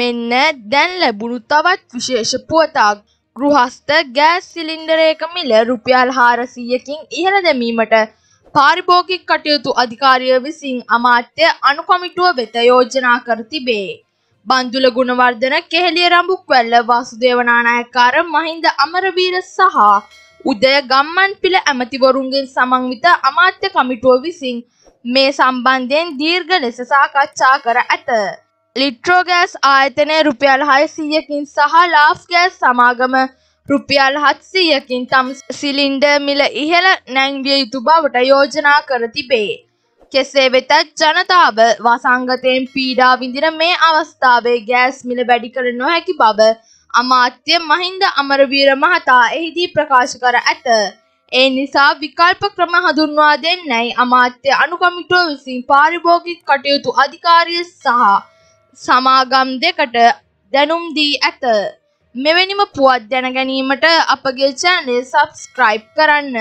මෙන්න දැන් ලැබුණු තවත් විශේෂ පුවතක්. ගෘහස්ත ගෑස් සිලින්ඩරයක මිල රුපියල් 400කින් ඉහළ දැමීමට පාරිභෝගික කටයුතු අධිකාරිය විසින් අමාත්‍ය අනුකමිටුව වෙත යෝජනා කර තිබේ. බන්දුල ගුණවර්ධන කෙහෙළිය රඹුක්වැල්ල වාසුදේව නානායකාර මහින්ද අමරවීර සහ උදය ගම්මන්පිල ඇමතිවරුන්ගෙන් සමන්විත අමාත්‍ය කමිටුව විසින් මේ සම්බන්ධයෙන් දීර්ඝ ලෙස සාකච්ඡා කර ඇත. ලිට්‍රෝගෑස් ආයතනය රුපියල් හයසීයකින් සහ ලාෆ් ගෑස් සමාගම රුපියල් හත්සීයකින් තම් සිලින්ඩ මිල ඉහළ නැංවිය යුතු බවට යෝජනා කර තිබේ. කෙසේ වෙතත් ජනතාව වසංගතයෙන් පීඩා විඳින මේ අවස්ථාවේ ගෑස් මිල වැඩි කර නොහැකි බව අමාත්‍ය මහින්ද අමරවීර මහතා එහිදී ප්‍රකාශ කර ඇත. ඒ නිසා විකල්ප ක්‍රම හඳුන්වා දෙන්නයි අමාත්‍ය අනුකමිටුව විසින් පාරිභෝගික කටයුතු අධිකාරිය සහ සමාගම් දෙකට දැනුම් දී ඇත. මෙවැනිම පුවත් දැනගැනීමට අපගේ චැනල් සබස්ක්‍රයිබ් කරන්න.